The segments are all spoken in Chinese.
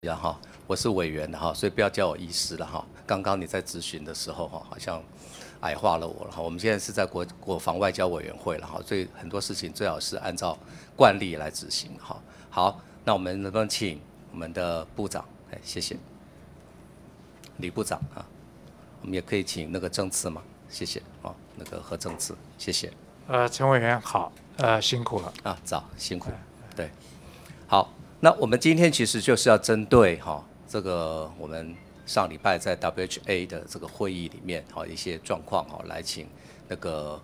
然后，我是委员的哈，所以不要叫我医师了哈。刚刚你在咨询的时候哈，好像矮化了我了哈。我们现在是在国国防外交委员会了哈，所以很多事情最好是按照惯例来执行哈。好，那我们能不能请我们的部长？哎，谢谢，李部长啊。我们也可以请那个政次嘛，谢谢啊。那个何政次，谢谢。呃，陈委员好，呃，辛苦了啊。早，辛苦，对，好。那我们今天其实就是要针对哈这个我们上礼拜在 WHA 的这个会议里面哈一些状况哈来请那个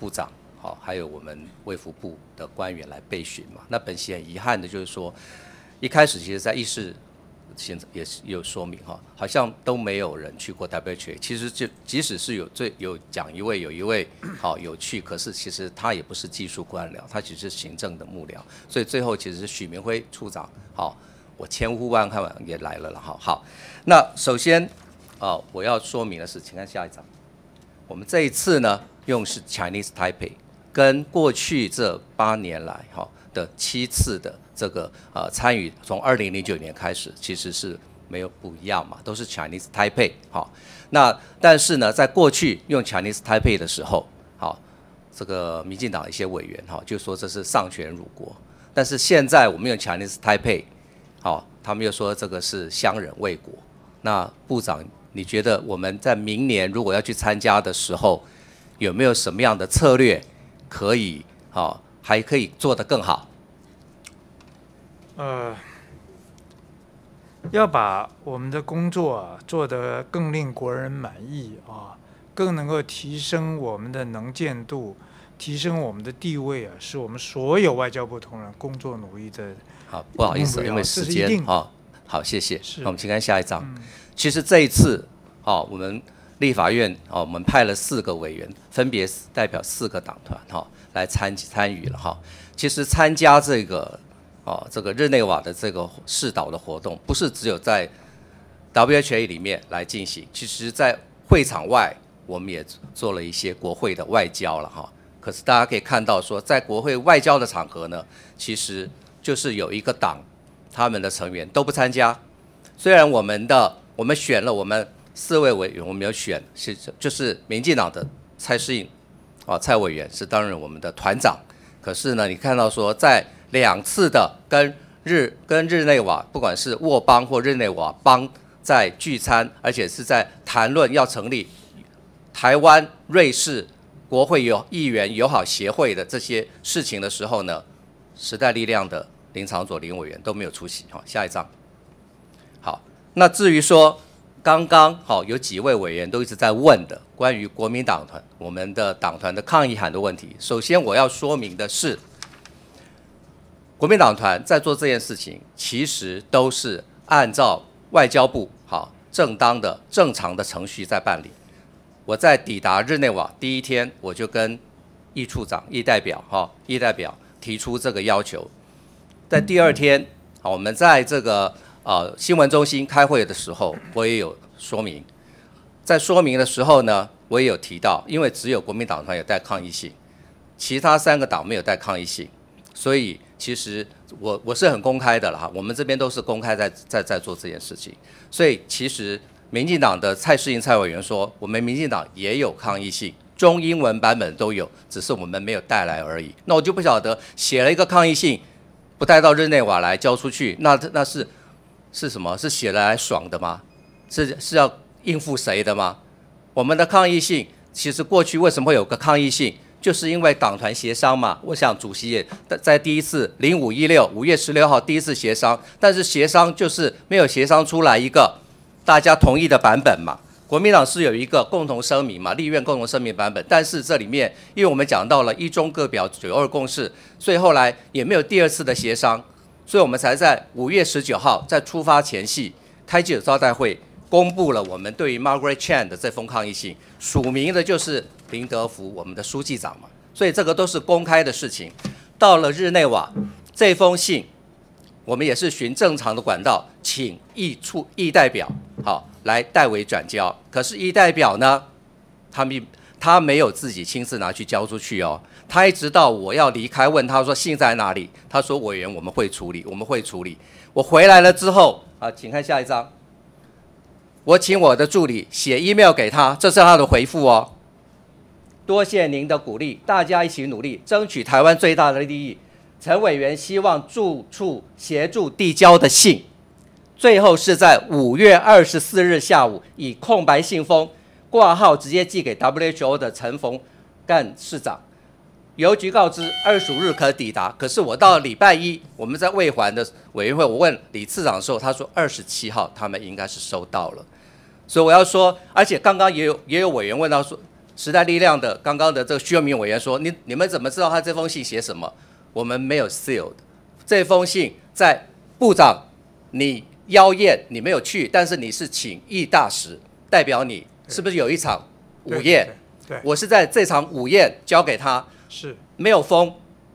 部长好还有我们卫福部的官员来备询嘛。那本期很遗憾的就是说一开始其实，在议事。现在也是有说明哈，好像都没有人去过 WHA。其实就即使是有最有讲一位有一位好有去，可是其实他也不是技术官僚，他只是行政的幕僚。所以最后其实是许明辉处长，好，我千呼万唤也来了了哈。好，那首先啊，我要说明的是，请看下一张，我们这一次呢用是 Chinese t a i p i n g 跟过去这八年来哈的七次的这个呃参与，从二零零九年开始其实是没有不一样嘛，都是 Chinese Taipei 哈。那但是呢，在过去用 Chinese Taipei 的时候好，这个民进党一些委员哈就说这是丧权辱国，但是现在我们用 Chinese Taipei 好，他们又说这个是乡人卫国，那部长你觉得我们在明年如果要去参加的时候，有没有什么样的策略？可以，好，还可以做得更好。呃，要把我们的工作啊、做得更令国人满意啊，更能够提升我们的能见度，提升我们的地位啊，是我们所有外交部同仁工作努力的。好，不好意思，因为时间啊，好，谢谢。我们请看下一张。其实这一次，好，我们。立法院哦，我们派了四个委员，分别代表四个党团哈来参参与了哈。其实参加这个哦这个日内瓦的这个世岛的活动，不是只有在 WHA 里面来进行，其实在会场外我们也做了一些国会的外交了哈。可是大家可以看到说，在国会外交的场合呢，其实就是有一个党他们的成员都不参加，虽然我们的我们选了我们。四位委员，我们有选是就是民进党的蔡适应，哦蔡委员是担任我们的团长。可是呢，你看到说，在两次的跟日跟日内瓦，不管是沃邦或日内瓦邦在聚餐，而且是在谈论要成立台湾瑞士国会友议员友好协会的这些事情的时候呢，时代力量的林长佐林委员都没有出席。好，下一张。好，那至于说。刚刚好有几位委员都一直在问的关于国民党团我们的党团的抗议函的问题。首先我要说明的是，国民党团在做这件事情，其实都是按照外交部好正当的正常的程序在办理。我在抵达日内瓦第一天，我就跟易处长、易代表哈易代表提出这个要求。在第二天，好我们在这个。啊，新闻中心开会的时候，我也有说明。在说明的时候呢，我也有提到，因为只有国民党团有带抗议信，其他三个党没有带抗议信，所以其实我我是很公开的了哈。我们这边都是公开在在在做这件事情，所以其实民进党的蔡世英蔡委员说，我们民进党也有抗议信，中英文版本都有，只是我们没有带来而已。那我就不晓得写了一个抗议信，不带到日内瓦来交出去，那那是。是什么？是写来爽的吗？是是要应付谁的吗？我们的抗议性其实过去为什么会有个抗议性，就是因为党团协商嘛。我想主席也在第一次零五一六五月十六号第一次协商，但是协商就是没有协商出来一个大家同意的版本嘛。国民党是有一个共同声明嘛，立院共同声明版本，但是这里面因为我们讲到了一中各表九二共识，所以后来也没有第二次的协商。所以我们才在五月十九号在出发前夕开记者招待会，公布了我们对于 Margaret Chan 的这封抗议信，署名的就是林德福，我们的书记长嘛。所以这个都是公开的事情。到了日内瓦，这封信我们也是循正常的管道，请意处意代表好来代为转交。可是意代表呢，他们。他没有自己亲自拿去交出去哦，他一直到我要离开，问他说信在哪里？他说委员我们会处理，我们会处理。我回来了之后，啊，请看下一张。我请我的助理写 email 给他，这是他的回复哦。多谢您的鼓励，大家一起努力，争取台湾最大的利益。陈委员希望住处协助递交的信，最后是在五月二十四日下午以空白信封。挂号直接寄给 WHO 的陈冯干市长，邮局告知二十五日可抵达。可是我到礼拜一，我们在未还的委员会，我问李次长的时候，他说二十七号他们应该是收到了。所以我要说，而且刚刚也有也有委员问到说，时代力量的刚刚的这个徐耀明委员说，你你们怎么知道他这封信写什么？我们没有 sealed 这封信，在部长，你邀宴你没有去，但是你是请易大使代表你。是不是有一场午宴？对，我是在这场午宴交给他，是没有封。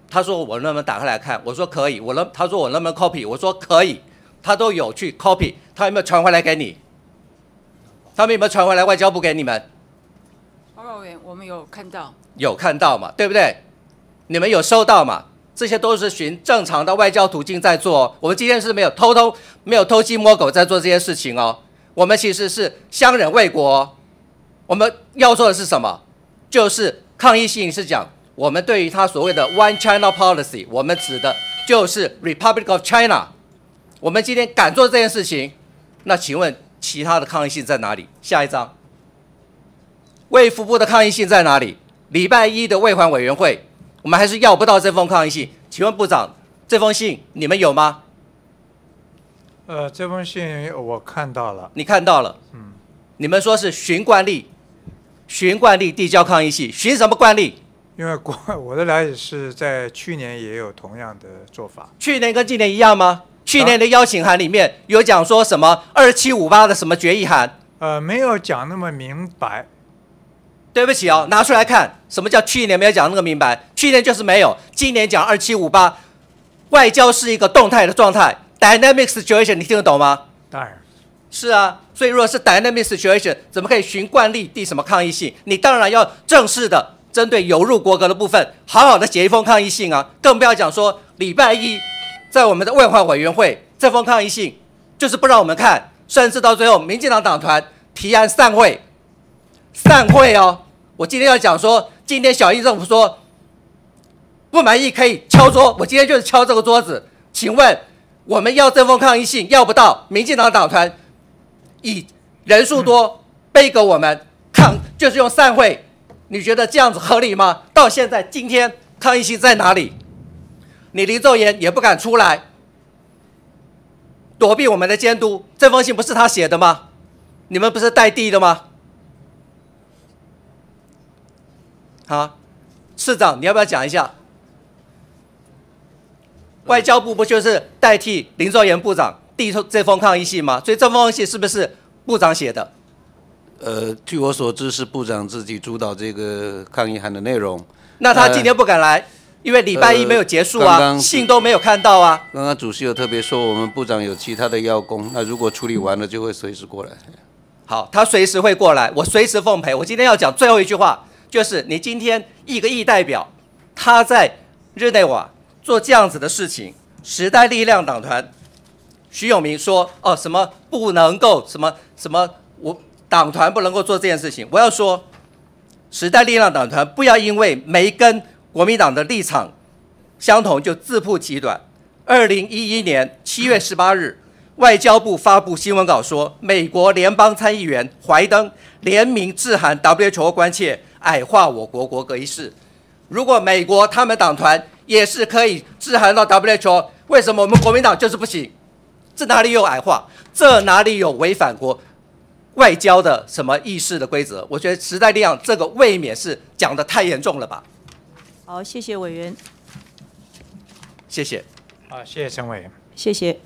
他说我能不能打开来看？我说可以。我能，他说我能不能 copy？我说可以。他都有去 copy，他有没有传回来给你？他们有没有传回来外交部给你们？报告员，我们有看到，有看到嘛，对不对？你们有收到嘛？这些都是循正常的外交途径在做。我们今天是没有偷偷、没有偷鸡摸狗在做这些事情哦。我们其实是相忍为国。我们要做的是什么？就是抗议信是讲，我们对于他所谓的 One China Policy，我们指的就是 Republic of China。我们今天敢做这件事情，那请问其他的抗议信在哪里？下一章，卫务部的抗议信在哪里？礼拜一的卫环委员会，我们还是要不到这封抗议信。请问部长，这封信你们有吗？呃，这封信我看到了。你看到了？嗯。你们说是循惯例。循惯例递交抗议信，循什么惯例？因为国我的了解是在去年也有同样的做法。去年跟今年一样吗？去年的邀请函里面有讲说什么二七五八的什么决议函？呃，没有讲那么明白。对不起啊，拿出来看，什么叫去年没有讲那么明白？去年就是没有。今年讲二七五八，外交是一个动态的状态，dynamics i i t t u a o n 你听得懂吗？当然。是啊。最弱是 dynamic situation，怎么可以循惯例递什么抗议信？你当然要正式的针对有入国格的部分，好好的写一封抗议信啊！更不要讲说礼拜一在我们的外患委员会，这封抗议信就是不让我们看，甚至到最后，民进党党团提案散会，散会哦！我今天要讲说，今天小英政府说不满意可以敲桌，我今天就是敲这个桌子。请问我们要这封抗议信要不到？民进党党团。以人数多背给我们抗，就是用散会。你觉得这样子合理吗？到现在今天，抗议期在哪里？你林兆炎也不敢出来，躲避我们的监督。这封信不是他写的吗？你们不是代递的吗？好，市长你要不要讲一下？外交部不就是代替林兆炎部长？递出这封抗议信吗？所以这封信是不是部长写的？呃，据我所知，是部长自己主导这个抗议函的内容。那他今天不敢来，因为礼拜一没有结束啊，信都没有看到啊。刚刚主席有特别说，我们部长有其他的邀功，那如果处理完了，就会随时过来。好，他随时会过来，我随时奉陪。我今天要讲最后一句话，就是你今天一个亿代表他在日内瓦做这样子的事情，时代力量党团。徐永明说：“哦，什么不能够，什么什么我党团不能够做这件事情。”我要说，时代力量党团不要因为没跟国民党的立场相同就自曝其短。二零一一年七月十八日，外交部发布新闻稿说，美国联邦参议员怀登联名致函 W H O，关切矮化我国国格一事。如果美国他们党团也是可以致函到 W H O，为什么我们国民党就是不行？这哪里有矮化？这哪里有违反国外交的什么议事的规则？我觉得时代力量这个未免是讲的太严重了吧。好，谢谢委员。谢谢。好，谢谢陈委员。谢谢。